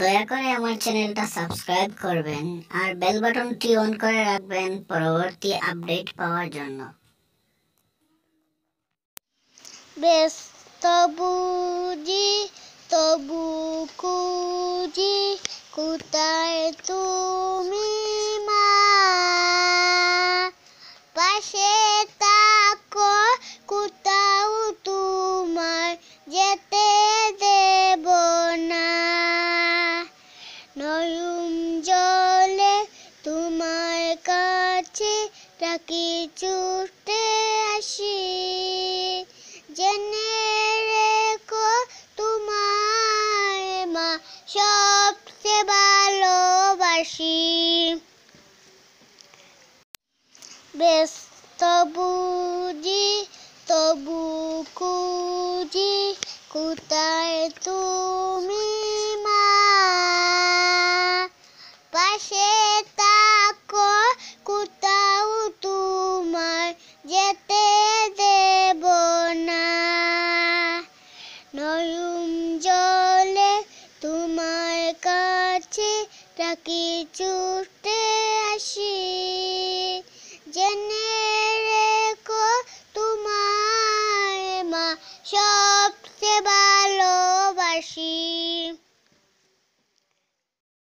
দয়া করে আমার চ্যানেলটা সাবস্ক্রাইব করবেন আর বেল বাটনটি অন করে রাখবেন পরবর্তী আপডেট পাওয়ার জন্য বেশ তবু জি তবু কুজি কোথায় তুই নয়ুম জলে তোমার কাছে রাখি ছুটে আসি জেনে রেখো তোমার মা সবচেয়ে ভালোবাসি ব্যস্ত বুঝি তবু খুঁজি কোথায় তুমি পাশে তাকো কোথাও তোমার যেতে দেব না নরম জলে তোমার কাছে রাখি ছুটে আসি জেনে রেখো তোমার মা সবচেয়ে ভালোবাসি